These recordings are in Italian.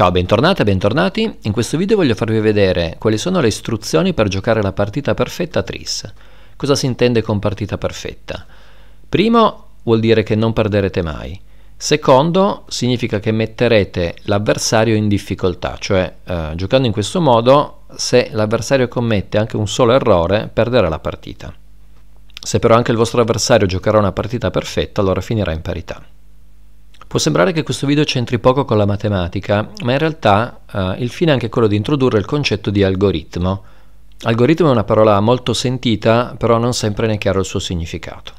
Ciao, bentornati e bentornati. In questo video voglio farvi vedere quali sono le istruzioni per giocare la partita perfetta Tris. Cosa si intende con partita perfetta? Primo, vuol dire che non perderete mai. Secondo, significa che metterete l'avversario in difficoltà, cioè eh, giocando in questo modo, se l'avversario commette anche un solo errore, perderà la partita. Se però anche il vostro avversario giocherà una partita perfetta, allora finirà in parità. Può sembrare che questo video c'entri poco con la matematica, ma in realtà eh, il fine è anche quello di introdurre il concetto di algoritmo. Algoritmo è una parola molto sentita, però non sempre ne è chiaro il suo significato.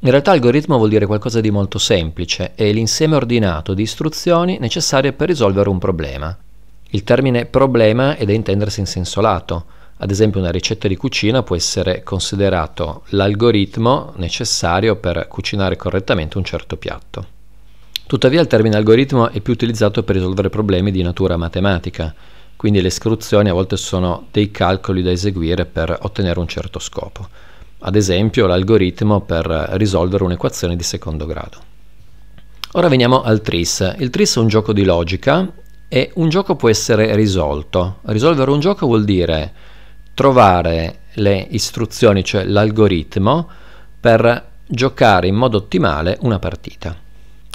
In realtà algoritmo vuol dire qualcosa di molto semplice, è l'insieme ordinato di istruzioni necessarie per risolvere un problema. Il termine problema è da intendersi in senso lato. Ad esempio una ricetta di cucina può essere considerato l'algoritmo necessario per cucinare correttamente un certo piatto. Tuttavia il termine algoritmo è più utilizzato per risolvere problemi di natura matematica, quindi le scruzioni a volte sono dei calcoli da eseguire per ottenere un certo scopo, ad esempio l'algoritmo per risolvere un'equazione di secondo grado. Ora veniamo al TRIS. Il TRIS è un gioco di logica e un gioco può essere risolto. Risolvere un gioco vuol dire trovare le istruzioni, cioè l'algoritmo, per giocare in modo ottimale una partita.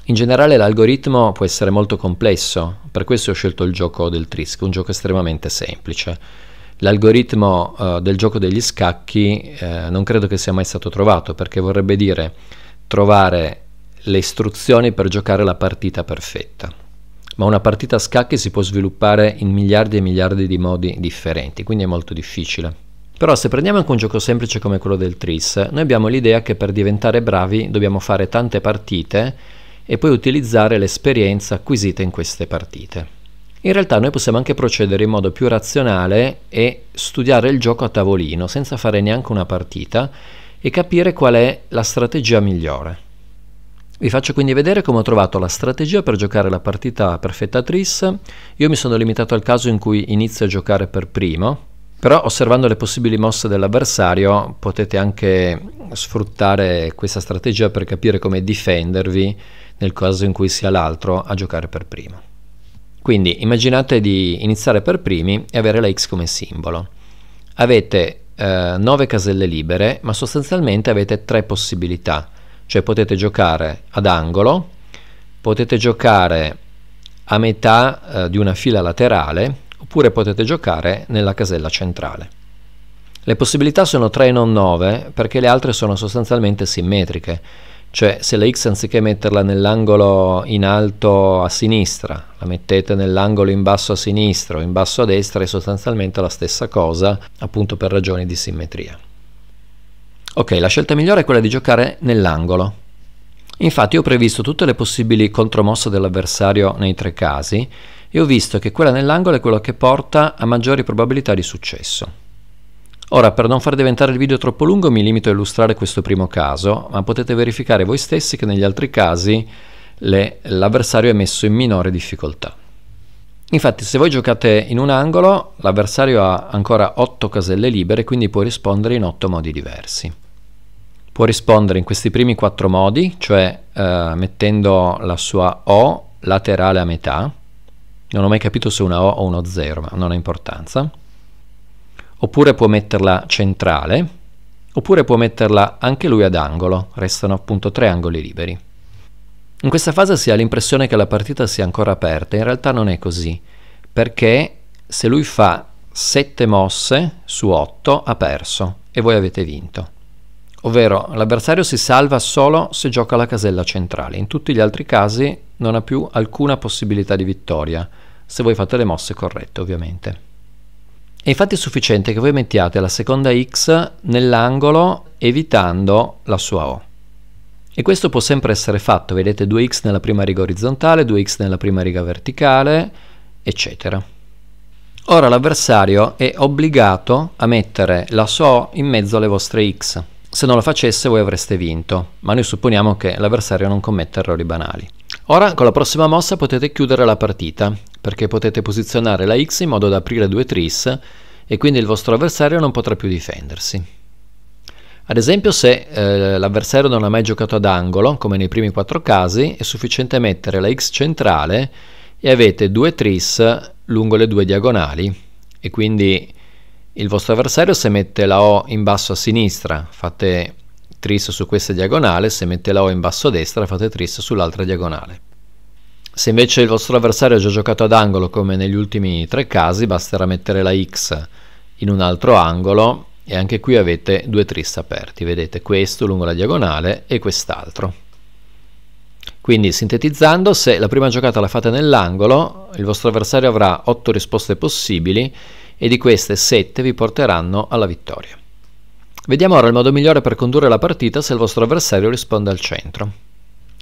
In generale l'algoritmo può essere molto complesso, per questo ho scelto il gioco del Trisk, un gioco estremamente semplice. L'algoritmo eh, del gioco degli scacchi eh, non credo che sia mai stato trovato, perché vorrebbe dire trovare le istruzioni per giocare la partita perfetta. Ma una partita a scacchi si può sviluppare in miliardi e miliardi di modi differenti, quindi è molto difficile. Però se prendiamo anche un gioco semplice come quello del Tris, noi abbiamo l'idea che per diventare bravi dobbiamo fare tante partite e poi utilizzare l'esperienza acquisita in queste partite. In realtà noi possiamo anche procedere in modo più razionale e studiare il gioco a tavolino senza fare neanche una partita e capire qual è la strategia migliore. Vi faccio quindi vedere come ho trovato la strategia per giocare la partita perfettatrice. Io mi sono limitato al caso in cui inizio a giocare per primo, però osservando le possibili mosse dell'avversario potete anche sfruttare questa strategia per capire come difendervi nel caso in cui sia l'altro a giocare per primo. Quindi immaginate di iniziare per primi e avere la x come simbolo. Avete eh, 9 caselle libere, ma sostanzialmente avete 3 possibilità, cioè potete giocare ad angolo, potete giocare a metà eh, di una fila laterale, oppure potete giocare nella casella centrale. Le possibilità sono 3 e non 9 perché le altre sono sostanzialmente simmetriche, cioè se la x anziché metterla nell'angolo in alto a sinistra la mettete nell'angolo in basso a sinistra o in basso a destra è sostanzialmente la stessa cosa appunto per ragioni di simmetria ok la scelta migliore è quella di giocare nell'angolo infatti ho previsto tutte le possibili contromosse dell'avversario nei tre casi e ho visto che quella nell'angolo è quello che porta a maggiori probabilità di successo Ora, per non far diventare il video troppo lungo, mi limito a illustrare questo primo caso, ma potete verificare voi stessi che negli altri casi l'avversario è messo in minore difficoltà. Infatti, se voi giocate in un angolo, l'avversario ha ancora 8 caselle libere, quindi può rispondere in 8 modi diversi. Può rispondere in questi primi 4 modi, cioè eh, mettendo la sua O laterale a metà. Non ho mai capito se una O o uno 0, ma non ha importanza oppure può metterla centrale, oppure può metterla anche lui ad angolo, restano appunto tre angoli liberi. In questa fase si ha l'impressione che la partita sia ancora aperta, in realtà non è così, perché se lui fa 7 mosse su 8 ha perso e voi avete vinto. Ovvero l'avversario si salva solo se gioca la casella centrale, in tutti gli altri casi non ha più alcuna possibilità di vittoria, se voi fate le mosse corrette ovviamente. È infatti sufficiente che voi mettiate la seconda x nell'angolo evitando la sua O. E questo può sempre essere fatto, vedete 2x nella prima riga orizzontale, 2x nella prima riga verticale, eccetera. Ora l'avversario è obbligato a mettere la sua O in mezzo alle vostre x. Se non lo facesse voi avreste vinto, ma noi supponiamo che l'avversario non commetta errori banali. Ora con la prossima mossa potete chiudere la partita perché potete posizionare la X in modo da aprire due tris e quindi il vostro avversario non potrà più difendersi. Ad esempio se eh, l'avversario non ha mai giocato ad angolo, come nei primi quattro casi, è sufficiente mettere la X centrale e avete due tris lungo le due diagonali e quindi il vostro avversario se mette la O in basso a sinistra fate tris su questa diagonale, se mette la O in basso a destra fate tris sull'altra diagonale. Se invece il vostro avversario ha già giocato ad angolo, come negli ultimi tre casi, basterà mettere la X in un altro angolo e anche qui avete due tris aperti. Vedete questo lungo la diagonale e quest'altro. Quindi sintetizzando, se la prima giocata la fate nell'angolo, il vostro avversario avrà 8 risposte possibili e di queste 7 vi porteranno alla vittoria. Vediamo ora il modo migliore per condurre la partita se il vostro avversario risponde al centro.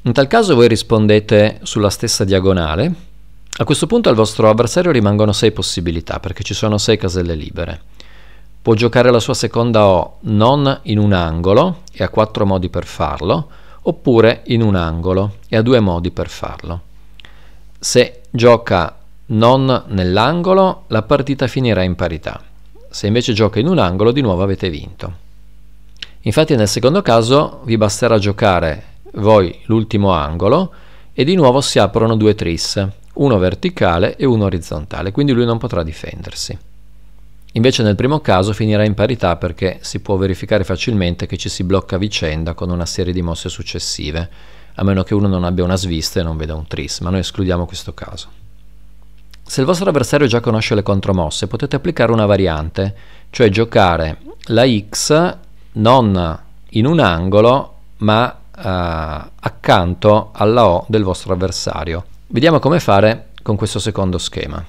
In tal caso voi rispondete sulla stessa diagonale. A questo punto al vostro avversario rimangono 6 possibilità perché ci sono 6 caselle libere. Può giocare la sua seconda O non in un angolo e ha 4 modi per farlo, oppure in un angolo e ha 2 modi per farlo. Se gioca non nell'angolo la partita finirà in parità. Se invece gioca in un angolo di nuovo avete vinto. Infatti nel secondo caso vi basterà giocare voi l'ultimo angolo e di nuovo si aprono due tris, uno verticale e uno orizzontale, quindi lui non potrà difendersi. Invece nel primo caso finirà in parità perché si può verificare facilmente che ci si blocca vicenda con una serie di mosse successive, a meno che uno non abbia una svista e non veda un tris, ma noi escludiamo questo caso. Se il vostro avversario già conosce le contromosse, potete applicare una variante, cioè giocare la X non in un angolo, ma eh, accanto alla O del vostro avversario. Vediamo come fare con questo secondo schema.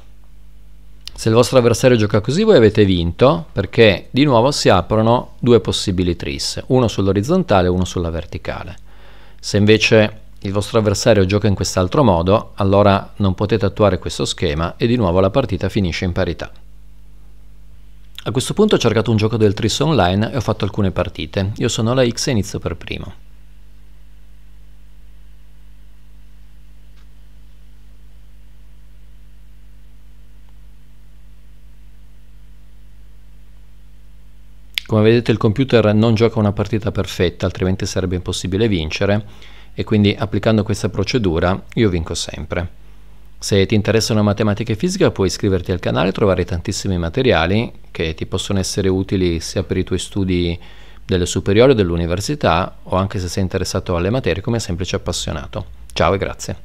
Se il vostro avversario gioca così voi avete vinto perché di nuovo si aprono due possibili tris, uno sull'orizzontale e uno sulla verticale. Se invece il vostro avversario gioca in quest'altro modo, allora non potete attuare questo schema e di nuovo la partita finisce in parità. A questo punto ho cercato un gioco del tris online e ho fatto alcune partite. Io sono la X e inizio per primo. Come vedete il computer non gioca una partita perfetta, altrimenti sarebbe impossibile vincere, e quindi applicando questa procedura io vinco sempre. Se ti interessano matematica e fisica puoi iscriverti al canale e trovare tantissimi materiali che ti possono essere utili sia per i tuoi studi delle superiori o dell'università o anche se sei interessato alle materie come semplice appassionato. Ciao e grazie.